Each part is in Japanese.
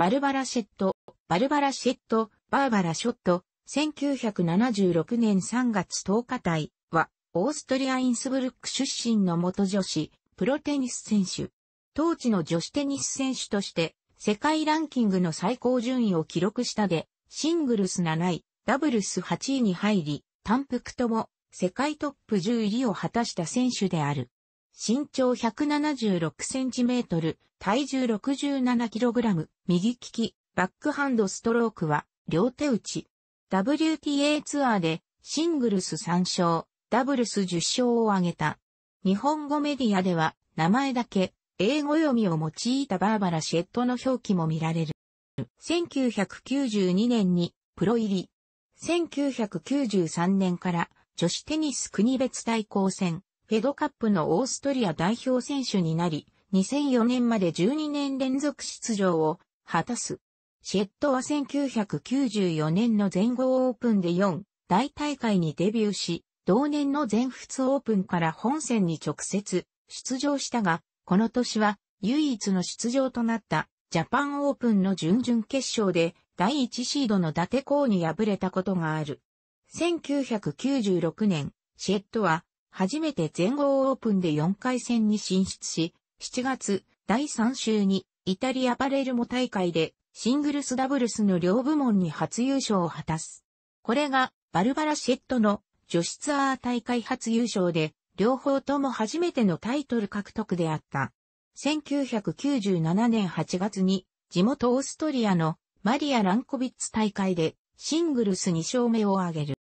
バルバラ・シェット、バルバラ・シェット、バーバラ・ショット、1976年3月10日帯は、オーストリア・インスブルック出身の元女子、プロテニス選手。当時の女子テニス選手として、世界ランキングの最高順位を記録したで、シングルス7位、ダブルス8位に入り、単服とも世界トップ10入りを果たした選手である。身長176センチメートル、体重67キログラム、右利き、バックハンドストロークは、両手打ち。WTA ツアーで、シングルス3勝、ダブルス10勝を挙げた。日本語メディアでは、名前だけ、英語読みを用いたバーバラ・シェットの表記も見られる。1992年にプロ入り。1993年から女子テニス国別対抗戦フェドカップのオーストリア代表選手になり、2004年まで12年連続出場を果たす。シェットは1994年の全豪オープンで4大大会にデビューし、同年の全仏オープンから本戦に直接出場したが、この年は唯一の出場となったジャパンオープンの準々決勝で第1シードの伊達公に敗れたことがある。1996年、シェットは初めて全豪オープンで4回戦に進出し、7月、第3週に、イタリアパレルモ大会で、シングルスダブルスの両部門に初優勝を果たす。これが、バルバラ・シェットの女子ツアー大会初優勝で、両方とも初めてのタイトル獲得であった。1997年8月に、地元オーストリアのマリア・ランコビッツ大会で、シングルス2勝目を挙げる。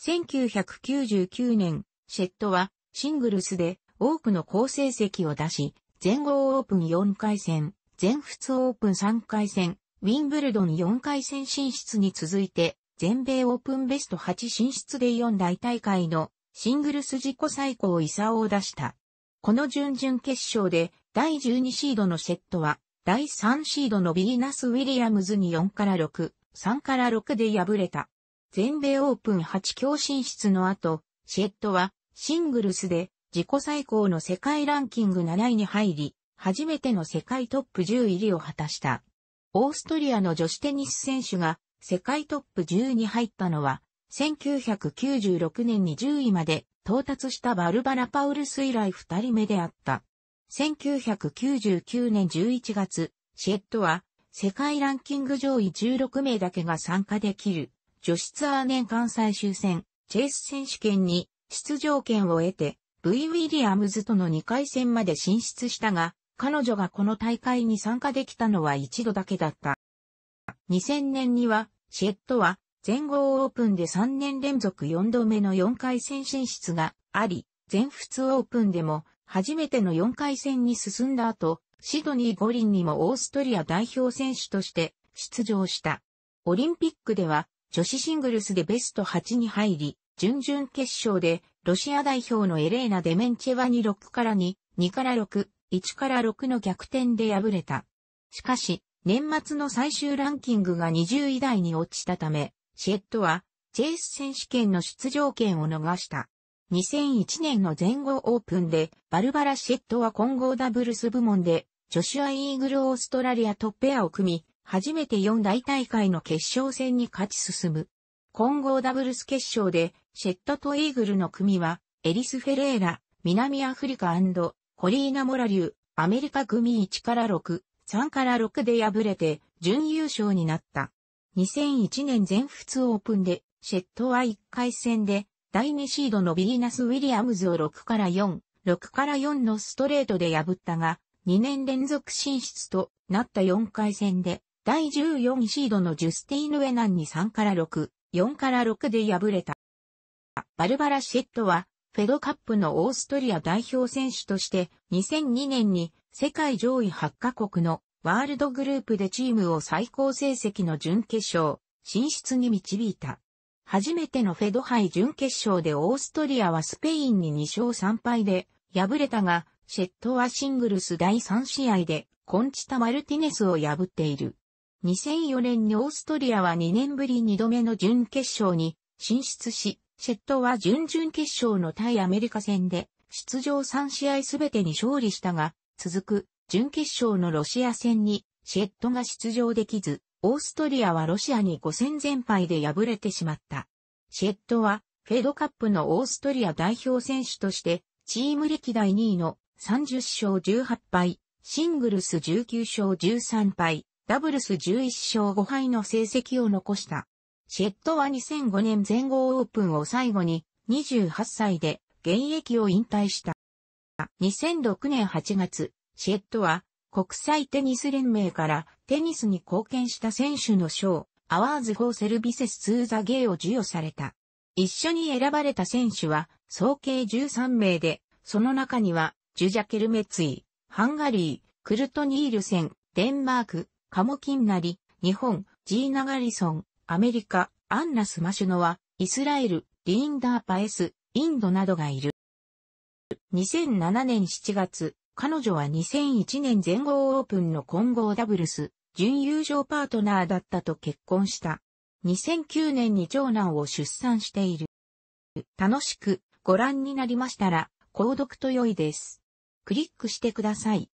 1999年シェットはシングルスで多くの好成績を出し、全豪オープン4回戦、全仏オープン3回戦、ウィンブルドン4回戦進出に続いて、全米オープンベスト8進出で4大大会のシングルス自己最高位差を出した。この準々決勝で第12シードのシェットは第3シードのビーナス・ウィリアムズに4から6、3から6で敗れた。全米オープン8強進出の後、シェットはシングルスで自己最高の世界ランキング7位に入り、初めての世界トップ10入りを果たした。オーストリアの女子テニス選手が世界トップ10に入ったのは、1996年に10位まで到達したバルバラ・パウルス以来2人目であった。1999年11月、シェットは世界ランキング上位16名だけが参加できる女子ツアー年間最終戦チェイス選手権に出場権を得て、V ウィリアムズとの2回戦まで進出したが、彼女がこの大会に参加できたのは一度だけだった。2000年には、シェットは全豪オープンで3年連続4度目の4回戦進出があり、全仏オープンでも初めての4回戦に進んだ後、シドニー五輪にもオーストリア代表選手として出場した。オリンピックでは女子シングルスでベスト8に入り、準々決勝で、ロシア代表のエレーナ・デメンチェワに6から2、2から6、1から6の逆転で敗れた。しかし、年末の最終ランキングが20位台に落ちたため、シェットは、チェイス選手権の出場権を逃した。2001年の全豪オープンで、バルバラ・シェットは混合ダブルス部門で、ジョシュア・イーグル・オーストラリアとペアを組み、初めて4大大会の決勝戦に勝ち進む。混合ダブルス決勝で、シェットとイーグルの組は、エリス・フェレーラ、南アフリカコリーナ・モラリュー、アメリカ組1から6、3から6で敗れて、準優勝になった。2001年全仏オープンで、シェットは1回戦で、第2シードのビーナス・ウィリアムズを6から4、6から4のストレートで破ったが、2年連続進出となった4回戦で、第14シードのジュスティーヌ・ウェナンに3から6、4から6で敗れた。バルバラ・シェットは、フェドカップのオーストリア代表選手として、2002年に世界上位8カ国のワールドグループでチームを最高成績の準決勝、進出に導いた。初めてのフェド杯準決勝でオーストリアはスペインに2勝3敗で敗れたが、シェットはシングルス第3試合でコンチタ・マルティネスを破っている。2004年にオーストリアは2年ぶり2度目の準決勝に進出し、シェットは準々決勝の対アメリカ戦で出場3試合すべてに勝利したが、続く準決勝のロシア戦にシェットが出場できず、オーストリアはロシアに5戦全敗で敗れてしまった。シェットはフェドカップのオーストリア代表選手としてチーム歴代2位の30勝18敗、シングルス19勝13敗、ダブルス11勝5敗の成績を残した。シェットは2005年全豪オープンを最後に28歳で現役を引退した。2006年8月、シェットは国際テニス連盟からテニスに貢献した選手の賞、アワーズ・フォー・セルビセス・ツー・ザ・ゲイを授与された。一緒に選ばれた選手は総計13名で、その中にはジュジャ・ケルメツイ、ハンガリー、クルトニールセン、デンマーク、カモキンナリ、日本、ジーナ・ガリソン、アメリカ、アンナ・スマシュノワ、イスラエル、リンダー・パエス、インドなどがいる。2007年7月、彼女は2001年全豪オープンの混合ダブルス、準優勝パートナーだったと結婚した。2009年に長男を出産している。楽しくご覧になりましたら、購読と良いです。クリックしてください。